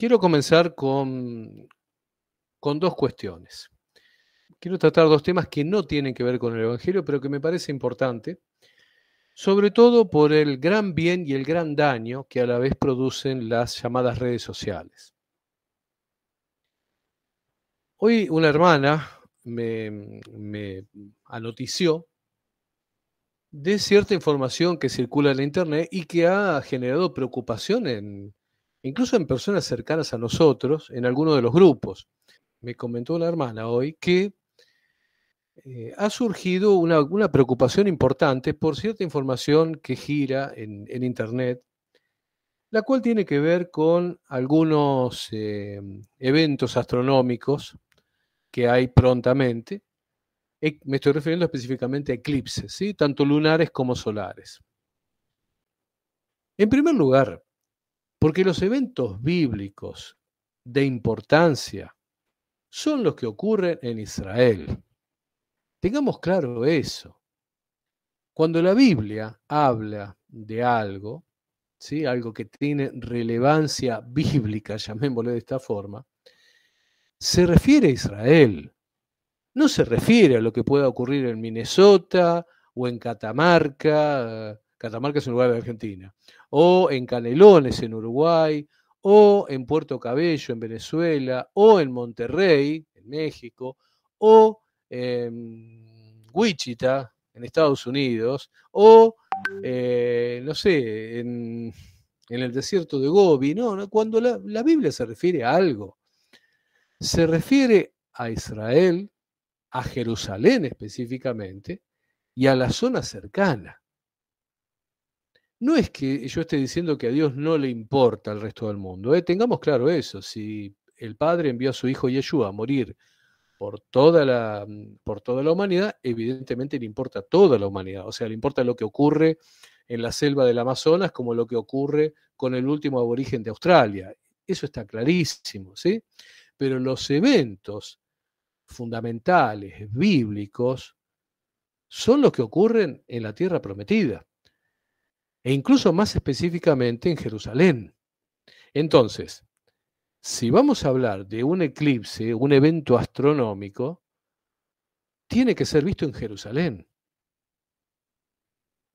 Quiero comenzar con, con dos cuestiones. Quiero tratar dos temas que no tienen que ver con el Evangelio, pero que me parece importante, sobre todo por el gran bien y el gran daño que a la vez producen las llamadas redes sociales. Hoy una hermana me, me anotició de cierta información que circula en la Internet y que ha generado preocupación en, incluso en personas cercanas a nosotros, en algunos de los grupos. Me comentó una hermana hoy que eh, ha surgido una, preocupación importante por cierta información que gira en, Internet, la cual tiene que ver con algunos em, eventos astronómicos que hay prontamente. E, me estoy refiriendo específicamente a eclipses, tanto lunares como solares. En primer lugar, porque los eventos bíblicos de importancia son los que ocurren en Israel. Tengamos claro eso. Cuando la Biblia habla de algo, ¿sí? algo que tiene relevancia bíblica, llamémoslo de esta forma, se refiere a Israel. No se refiere a lo que pueda ocurrir en Minnesota o en Catamarca. Catamarca es un lugar de Argentina o en Canelones, en Uruguay, o en Puerto Cabello, en Venezuela, o en Monterrey, en México, o en Wichita, en Estados Unidos, o, eh, no sé, en, el desierto de Gobi. No, cuando la Biblia se refiere a algo, se refiere a Israel, a Jerusalén específicamente, y a la zona cercana no es que yo esté diciendo que a Dios no le importa al resto del mundo. ¿eh? Tengamos claro eso. Si el Padre envió a su Hijo Yeshua a morir por toda, la, mm, por toda la humanidad, evidentemente le importa toda la humanidad. O sea, le importa lo que ocurre en la selva del Amazonas como lo que ocurre con el último aborigen de Australia. Eso está clarísimo, ¿sí? Pero los eventos fundamentales, bíblicos, son los que ocurren en la tierra prometida e incluso más específicamente en Jerusalén. Entonces, si vamos a hablar de un eclipse, un evento astronómico, tiene que ser visto en Jerusalén.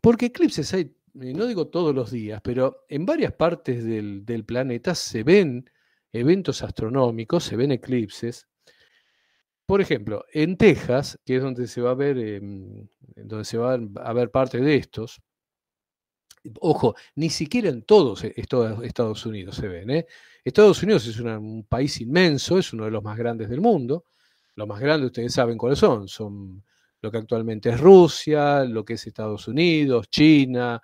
Porque eclipses hay, no digo todos los días, pero en varias partes del, planeta se ven eventos astronómicos, se ven eclipses. Por ejemplo, en Texas, que es donde se va a ver, em, donde se va a ver parte de estos, Ojo, ni siquiera en todos eh, Estados Unidos se ven. ¿eh? Estados Unidos es un país inmenso, es uno de los más grandes del mundo. Los más grandes ustedes saben cuáles son. Son lo que actualmente es Rusia, lo que es Estados Unidos, China,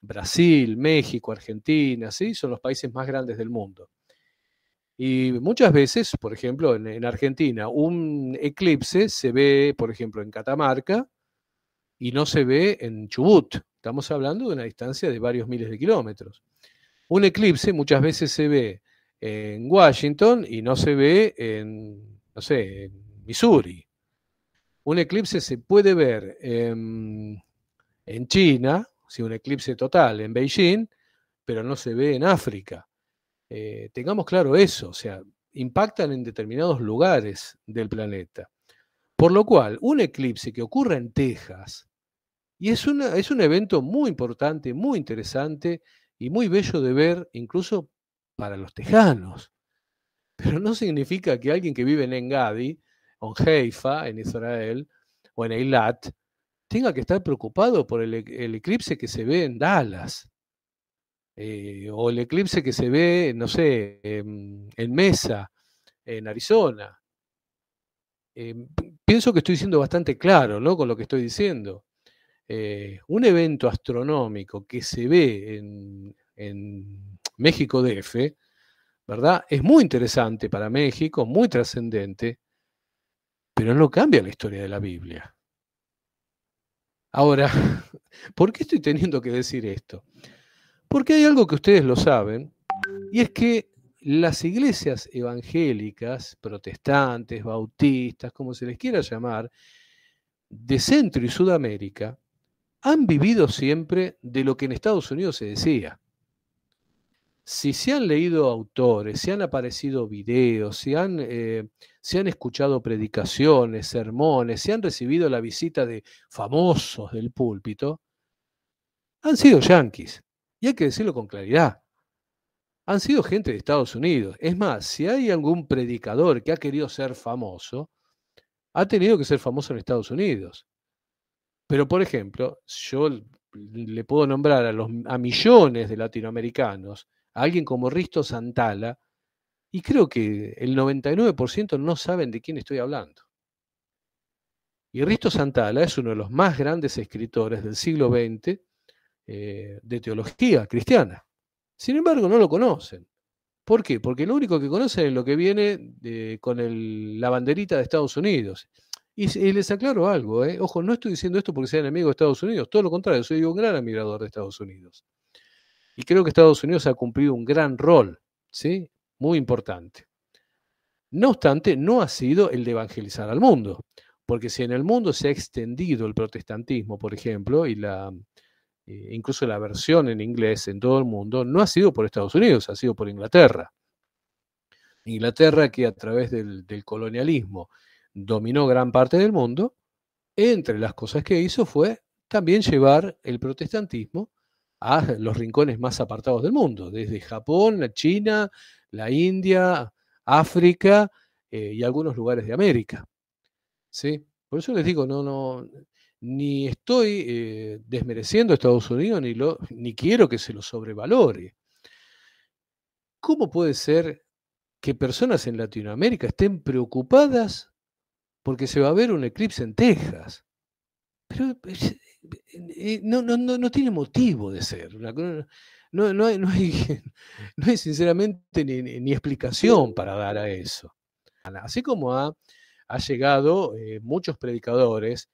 Brasil, México, Argentina, son los países más grandes del mundo. Y muchas veces, por ejemplo, en, Argentina, un eclipse se ve, por ejemplo, en Catamarca y no se ve en Chubut, Estamos hablando de una distancia de varios miles de kilómetros. Un eclipse muchas veces se ve en Washington y no se ve en, no sé, en Missouri. Un eclipse se puede ver en, China, si un eclipse total en Beijing, pero no se ve en África. Eh, tengamos claro eso, o sea, impactan en determinados lugares del planeta. Por lo cual, un eclipse que ocurra en Texas y es, una, es un evento muy importante, muy interesante y muy bello de ver, incluso para los tejanos. Pero no significa que alguien que vive en Engadi, o en Haifa, en Israel, o en Eilat, tenga que estar preocupado por el, e, eclipse que se ve en Dallas, eh, o el eclipse que se ve, no sé, en, Mesa, en Arizona. Em, pienso que estoy siendo bastante claro con lo que estoy diciendo. Eh, un evento astronómico que se ve en, en México DF, ¿verdad? Es muy interesante para México, muy trascendente, pero no cambia la historia de la Biblia. Ahora, ¿por qué estoy teniendo que decir esto? Porque hay algo que ustedes lo saben, y es que las iglesias evangélicas, protestantes, bautistas, como se les quiera llamar, de Centro y Sudamérica, han vivido siempre de lo que en Estados Unidos se decía. Si se han leído autores, se han aparecido videos, se han, eh, han escuchado predicaciones, sermones, se han recibido la visita de famosos del púlpito, han sido yanquis. Y hay que decirlo con claridad. Han sido gente de Estados Unidos. Es más, si hay algún predicador que ha querido ser famoso, ha tenido que ser famoso en Estados Unidos. Pero, por ejemplo, yo le puedo nombrar a, los, a millones de latinoamericanos, a alguien como Risto Santala, y creo que el 99% no saben de quién estoy hablando. Y Risto Santala es uno de los más grandes escritores del siglo XX eh, de teología cristiana. Sin embargo, no lo conocen. ¿Por qué? Porque lo único que conocen es lo que viene eh, con la banderita de Estados Unidos y, les aclaro algo, ¿eh? ojo, no estoy diciendo esto porque sea enemigo de Estados Unidos, todo lo contrario, soy un gran admirador de Estados Unidos. Y creo que Estados Unidos ha cumplido un gran rol, ¿sí? Muy importante. No obstante, no ha sido el de evangelizar al mundo, porque si en el mundo se ha extendido el protestantismo, por ejemplo, y la, eh, incluso la versión en inglés en todo el mundo, no ha sido por Estados Unidos, ha sido por Inglaterra. Inglaterra que a través del colonialismo dominó gran parte del mundo, entre las cosas que hizo fue también llevar el protestantismo a los rincones más apartados del mundo, desde Japón, China, la India, África eh, y algunos lugares de América. ¿Sí? Por eso les digo, no, no, ni estoy eh, desmereciendo a Estados Unidos, ni, ni quiero que se lo sobrevalore. ¿Cómo puede ser que personas en Latinoamérica estén preocupadas porque se va a ver un eclipse en Texas. Pero pues, eh, eh, eh, no, tiene motivo de ser. No, no, hay, sinceramente ni, explicación para dar a eso. Así como ha, llegado muchos predicadores,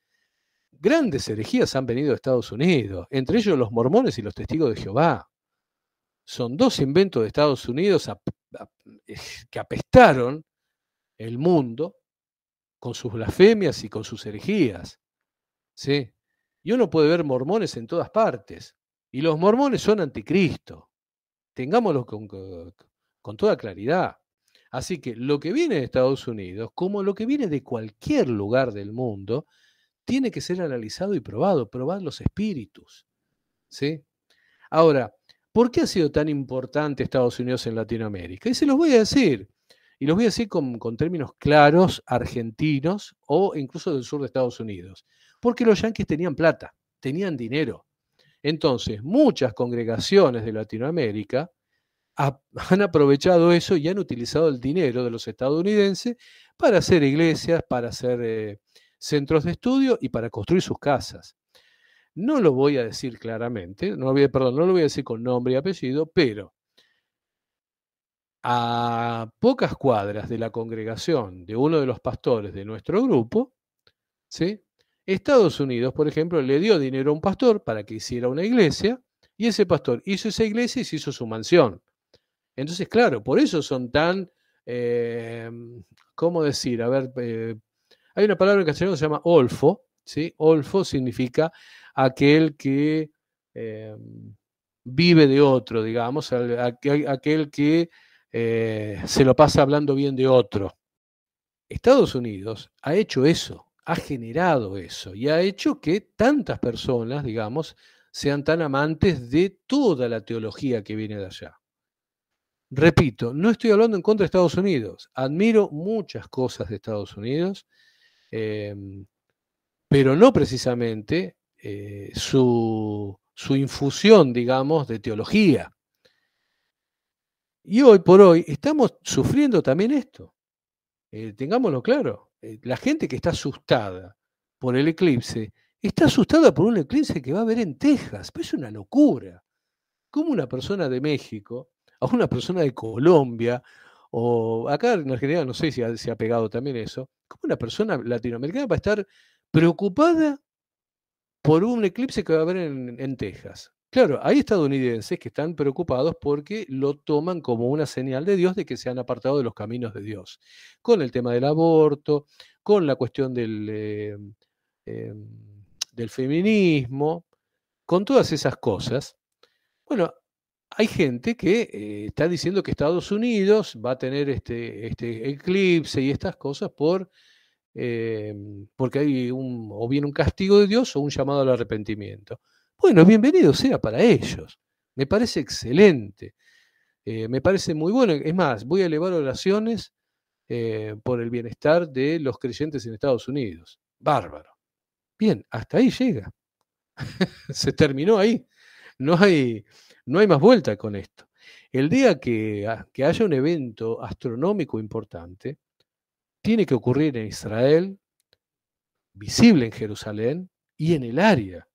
grandes herejías han venido de Estados Unidos, entre ellos los mormones y los testigos de Jehová. Son dos inventos de Estados Unidos que apestaron el mundo con sus blasfemias y con sus herejías. ¿sí? Y uno puede ver mormones en todas partes. Y los mormones son anticristo. Tengámoslo con, toda claridad. Así que lo que viene de Estados Unidos, como lo que viene de cualquier lugar del mundo, tiene que ser analizado y probado, probar los espíritus. ¿sí? Ahora, ¿por qué ha sido tan importante Estados Unidos en Latinoamérica? Y se los voy a decir. Y los voy a decir con, términos claros, argentinos o incluso del sur de Estados Unidos. Porque los yanquis tenían plata, tenían dinero. Entonces, muchas congregaciones de Latinoamérica han aprovechado eso y han utilizado el dinero de los estadounidenses para hacer iglesias, para hacer eh, centros de estudio y para construir sus casas. No lo voy a decir claramente, no, perdón, no lo voy a decir con nombre y apellido, pero a pocas cuadras de la congregación de uno de los pastores de nuestro grupo, ¿sí? Estados Unidos, por ejemplo, le dio dinero a un pastor para que hiciera una iglesia y ese pastor hizo esa iglesia y se hizo su mansión. Entonces, claro, por eso son tan, eh, ¿cómo decir? A ver, eh, hay una palabra en castellano que se llama olfo, ¿sí? Olfo significa aquel que eh, vive de otro, digamos, aquel que eh, se lo pasa hablando bien de otro. Estados Unidos ha hecho eso, ha generado eso y ha hecho que tantas personas, digamos, sean tan amantes de toda la teología que viene de allá. Repito, no estoy hablando en contra de Estados Unidos, admiro muchas cosas de Estados Unidos, eh, pero no precisamente eh, su infusión, digamos, de teología. Y hoy por hoy estamos sufriendo también esto. Eh, tengámoslo claro, eh, la gente que está asustada por el eclipse, está asustada por un eclipse que va a haber en Texas. Pero es una locura. ¿Cómo una persona de México, o una persona de Colombia, o acá en Argentina, no sé si se ha pegado también eso, como una persona latinoamericana va a estar preocupada por un eclipse que va a haber en Texas? Claro, hay estadounidenses que están preocupados porque lo toman como una señal de Dios de que se han apartado de los caminos de Dios, con el tema del aborto, con la cuestión del, eh, em, feminismo, con todas esas cosas. Bueno, hay gente que eh, está diciendo que Estados Unidos va a tener este, este eclipse y estas cosas por em, porque hay un, o bien un castigo de Dios o un llamado al arrepentimiento. Bueno, bienvenido sea para ellos. Me parece excelente. Eh, me parece muy bueno. Es más, voy a elevar oraciones eh, por el bienestar de los creyentes en Estados Unidos. Bárbaro. Bien, hasta ahí llega. Se terminó ahí. No hay, no hay más vuelta con esto. El día que, ah, que haya un evento astronómico importante, tiene que ocurrir en Israel, visible en Jerusalén y en el área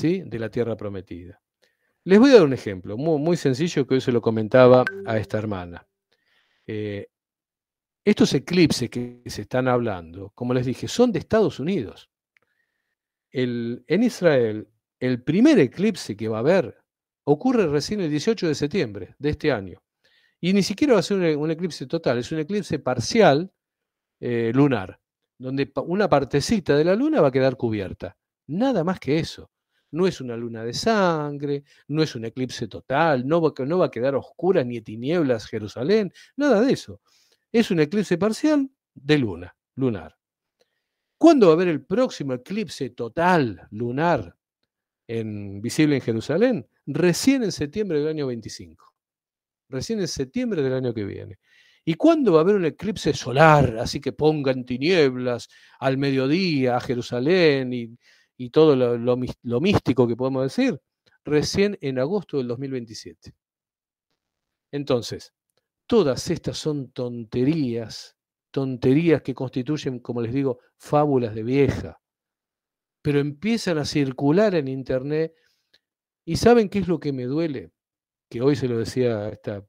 de la tierra prometida. Les voy a dar un ejemplo muy, muy sencillo que hoy se lo comentaba a esta hermana. Eh, estos eclipses que se están hablando, como les dije, son de Estados Unidos. en Israel, el primer eclipse que va a haber ocurre recién el 18 de septiembre de este año. Y ni siquiera va a ser un, eclipse total, es un eclipse parcial eh, lunar, donde una partecita de la luna va a quedar cubierta. Nada más que eso no es una luna de sangre, no es un eclipse total, no va, a quedar oscura ni tinieblas Jerusalén, nada de eso. Es un eclipse parcial de luna, lunar. ¿Cuándo va a haber el próximo eclipse total lunar en, visible en Jerusalén? Recién en septiembre del año 25. Recién en septiembre del año que viene. ¿Y cuándo va a haber un eclipse solar? Así que pongan tinieblas al mediodía a Jerusalén y y todo lo, místico que podemos decir, recién en agosto del 2027. Entonces, todas estas son tonterías, tonterías que constituyen, como les digo, fábulas de vieja, pero empiezan a circular en Internet y ¿saben qué es lo que me duele? Que hoy se lo decía esta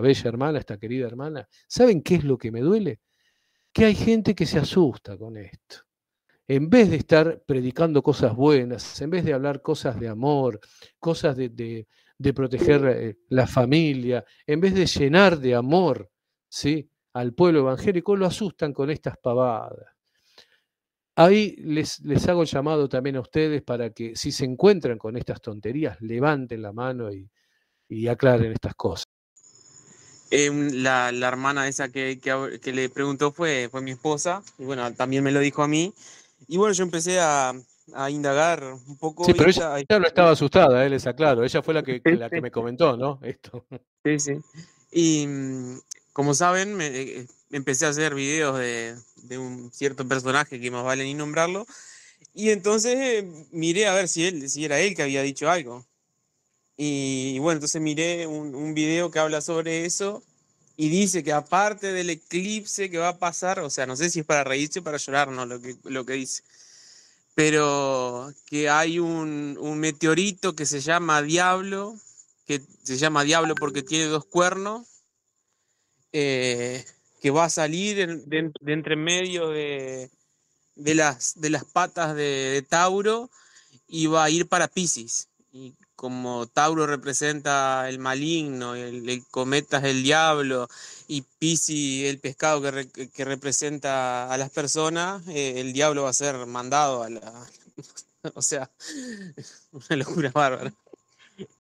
bella hermana, esta querida hermana, ¿saben qué es lo que me duele? Que hay gente que se asusta con esto en vez de estar predicando cosas buenas, en vez de hablar cosas de amor, cosas de, proteger eh, la familia, en vez de llenar de amor ¿sí? al pueblo evangélico, lo asustan con estas pavadas. Ahí les, les hago llamado también a ustedes para que si se encuentran con estas tonterías, levanten la mano y, aclaren estas cosas. Em, la, hermana esa que, le preguntó fue, fue mi esposa, y bueno, también me lo dijo a mí, y bueno, yo empecé a, a indagar un poco. Sí, pero ella, no estaba asustada, él eh, les aclaro. Ella fue la que, la que me comentó, ¿no? Esto. Sí, sí. Y mm, como saben, me, eh, empecé a hacer videos de, de, un cierto personaje que más vale ni nombrarlo. Y entonces eh, miré a ver si, él, si era él que había dicho algo. Y, y bueno, entonces miré un, un video que habla sobre eso y dice que aparte del eclipse que va a pasar, o sea, no sé si es para reírse o para llorar, no, lo que, lo que dice, pero que hay un, meteorito que se llama Diablo, que se llama Diablo porque tiene dos cuernos, eh, que va a salir de, entre medio de, las, de las patas de, Tauro y va a ir para Pisces. Y como Tauro representa el maligno, el, cometa es el diablo y Pisi el pescado que, representa a las personas, eh, el diablo va a ser mandado a la... o sea, una locura bárbara.